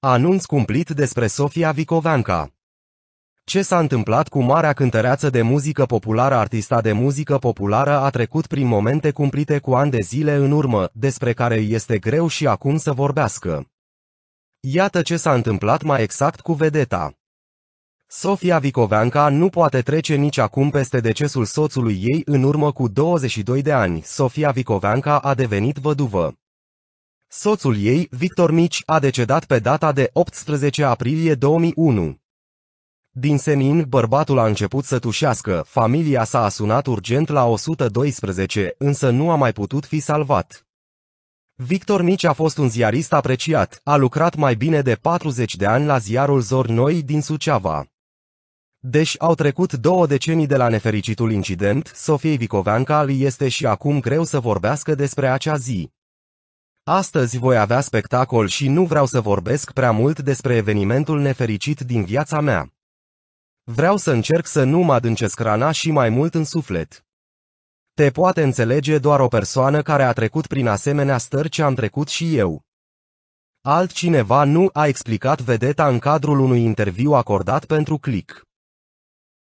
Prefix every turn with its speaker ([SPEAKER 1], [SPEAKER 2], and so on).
[SPEAKER 1] Anunț cumplit despre Sofia Vicovanca. Ce s-a întâmplat cu marea cântăreață de muzică populară Artista de muzică populară a trecut prin momente cumplite cu ani de zile în urmă, despre care este greu și acum să vorbească. Iată ce s-a întâmplat mai exact cu vedeta. Sofia Vicoveanca nu poate trece nici acum peste decesul soțului ei în urmă cu 22 de ani. Sofia Vicoveanca a devenit văduvă. Soțul ei, Victor Mici, a decedat pe data de 18 aprilie 2001. Din senin, bărbatul a început să tușească, familia s-a asunat urgent la 112, însă nu a mai putut fi salvat. Victor Mici a fost un ziarist apreciat, a lucrat mai bine de 40 de ani la ziarul Zor Noi din Suceava. Deși au trecut două decenii de la nefericitul incident, Sofiei Vicoveanca este și acum greu să vorbească despre acea zi. Astăzi voi avea spectacol și nu vreau să vorbesc prea mult despre evenimentul nefericit din viața mea. Vreau să încerc să nu mă adâncesc rana și mai mult în suflet. Te poate înțelege doar o persoană care a trecut prin asemenea stări ce am trecut și eu. Altcineva nu a explicat vedeta în cadrul unui interviu acordat pentru Click.